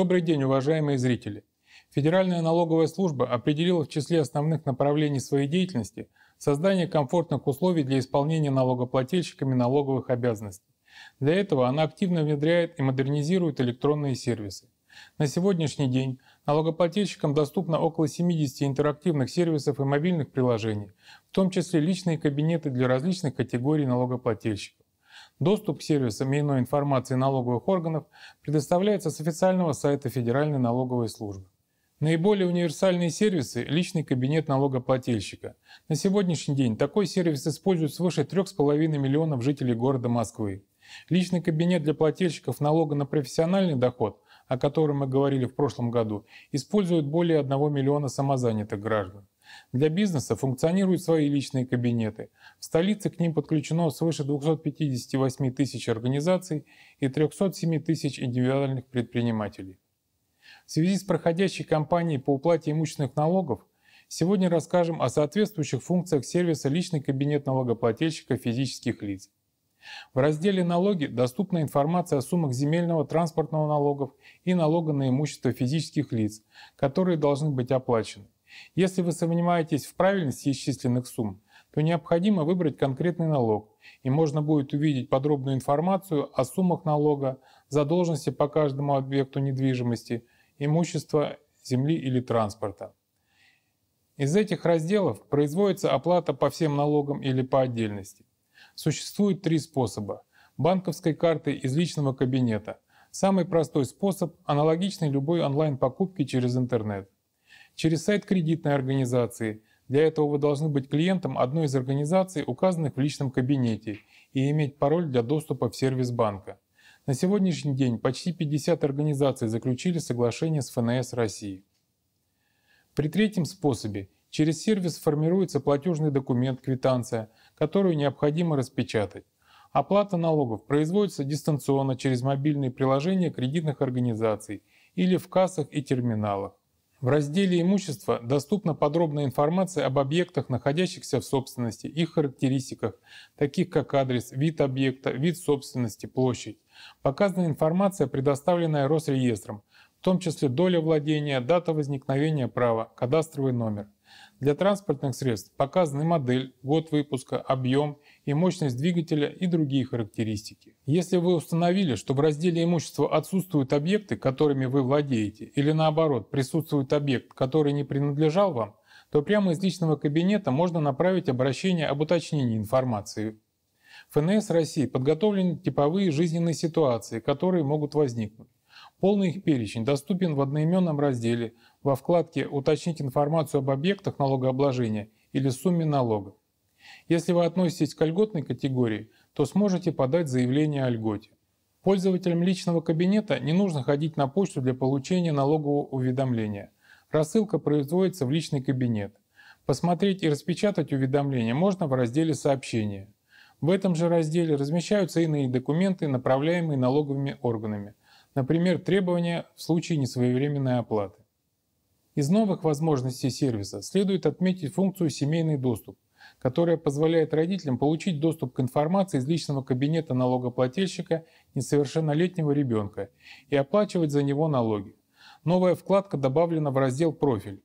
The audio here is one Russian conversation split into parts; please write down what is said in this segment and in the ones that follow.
Добрый день, уважаемые зрители! Федеральная налоговая служба определила в числе основных направлений своей деятельности создание комфортных условий для исполнения налогоплательщиками налоговых обязанностей. Для этого она активно внедряет и модернизирует электронные сервисы. На сегодняшний день налогоплательщикам доступно около 70 интерактивных сервисов и мобильных приложений, в том числе личные кабинеты для различных категорий налогоплательщиков. Доступ к сервисам и иной информации налоговых органов предоставляется с официального сайта Федеральной налоговой службы. Наиболее универсальные сервисы – личный кабинет налогоплательщика. На сегодняшний день такой сервис используют свыше 3,5 миллионов жителей города Москвы. Личный кабинет для плательщиков налога на профессиональный доход, о котором мы говорили в прошлом году, используют более 1 миллиона самозанятых граждан. Для бизнеса функционируют свои личные кабинеты. В столице к ним подключено свыше 258 тысяч организаций и 307 тысяч индивидуальных предпринимателей. В связи с проходящей кампанией по уплате имущественных налогов сегодня расскажем о соответствующих функциях сервиса «Личный кабинет налогоплательщика физических лиц». В разделе «Налоги» доступна информация о суммах земельного, транспортного налогов и налога на имущество физических лиц, которые должны быть оплачены. Если вы сомневаетесь в правильности исчисленных сумм, то необходимо выбрать конкретный налог, и можно будет увидеть подробную информацию о суммах налога, задолженности по каждому объекту недвижимости, имущества, земли или транспорта. Из этих разделов производится оплата по всем налогам или по отдельности. Существует три способа. Банковской картой из личного кабинета. Самый простой способ, аналогичный любой онлайн-покупке через интернет через сайт кредитной организации. Для этого вы должны быть клиентом одной из организаций, указанных в личном кабинете, и иметь пароль для доступа в сервис банка. На сегодняшний день почти 50 организаций заключили соглашение с ФНС России. При третьем способе через сервис формируется платежный документ квитанция, которую необходимо распечатать. Оплата налогов производится дистанционно через мобильные приложения кредитных организаций или в кассах и терминалах. В разделе «Имущество» доступна подробная информация об объектах, находящихся в собственности, их характеристиках, таких как адрес, вид объекта, вид собственности, площадь. Показана информация, предоставленная Росреестром, в том числе доля владения, дата возникновения права, кадастровый номер. Для транспортных средств показаны модель, год выпуска, объем и мощность двигателя и другие характеристики. Если вы установили, что в разделе имущества отсутствуют объекты, которыми вы владеете, или наоборот, присутствует объект, который не принадлежал вам, то прямо из личного кабинета можно направить обращение об уточнении информации. ФНС России подготовлены типовые жизненные ситуации, которые могут возникнуть. Полный их перечень доступен в одноименном разделе во вкладке «Уточнить информацию об объектах налогообложения» или «Сумме налога». Если вы относитесь к льготной категории, то сможете подать заявление о льготе. Пользователям личного кабинета не нужно ходить на почту для получения налогового уведомления. Рассылка производится в личный кабинет. Посмотреть и распечатать уведомление можно в разделе «Сообщения». В этом же разделе размещаются иные документы, направляемые налоговыми органами – Например, требования в случае несвоевременной оплаты. Из новых возможностей сервиса следует отметить функцию «Семейный доступ», которая позволяет родителям получить доступ к информации из личного кабинета налогоплательщика несовершеннолетнего ребенка и оплачивать за него налоги. Новая вкладка добавлена в раздел «Профиль».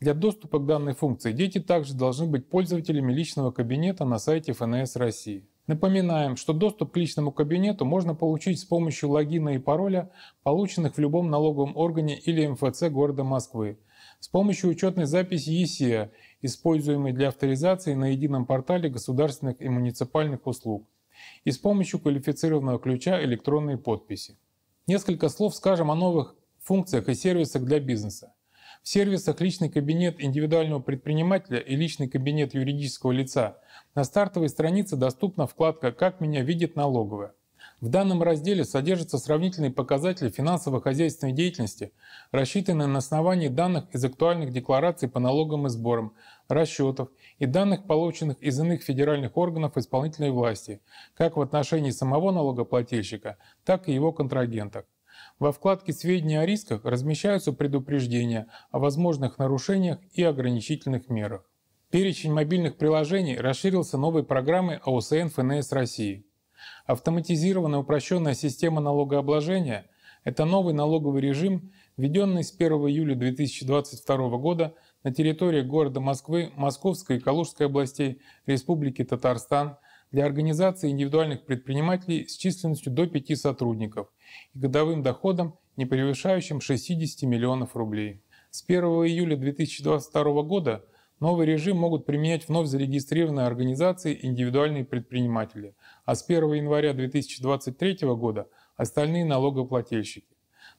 Для доступа к данной функции дети также должны быть пользователями личного кабинета на сайте ФНС России. Напоминаем, что доступ к личному кабинету можно получить с помощью логина и пароля, полученных в любом налоговом органе или МФЦ города Москвы, с помощью учетной записи ЕСИА, используемой для авторизации на едином портале государственных и муниципальных услуг, и с помощью квалифицированного ключа электронной подписи. Несколько слов скажем о новых функциях и сервисах для бизнеса. В сервисах личный кабинет индивидуального предпринимателя и личный кабинет юридического лица на стартовой странице доступна вкладка «Как меня видит налоговая». В данном разделе содержатся сравнительные показатели финансово-хозяйственной деятельности, рассчитанные на основании данных из актуальных деклараций по налогам и сборам, расчетов и данных, полученных из иных федеральных органов исполнительной власти, как в отношении самого налогоплательщика, так и его контрагентов. Во вкладке «Сведения о рисках» размещаются предупреждения о возможных нарушениях и ограничительных мерах. Перечень мобильных приложений расширился новой программой АОСН ФНС России. Автоматизированная упрощенная система налогообложения – это новый налоговый режим, введенный с 1 июля 2022 года на территории города Москвы, Московской и Калужской областей, Республики Татарстан – для организации индивидуальных предпринимателей с численностью до 5 сотрудников и годовым доходом, не превышающим 60 миллионов рублей. С 1 июля 2022 года новый режим могут применять вновь зарегистрированные организации индивидуальные предприниматели, а с 1 января 2023 года остальные налогоплательщики.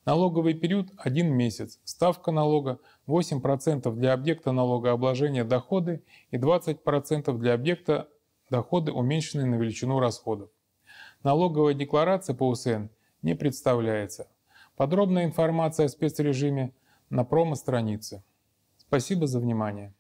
Налоговый период – один месяц, ставка налога 8% для объекта налогообложения доходы и 20% для объекта доходы, уменьшенные на величину расходов. Налоговая декларация по УСН не представляется. Подробная информация о спецрежиме на промо-странице. Спасибо за внимание.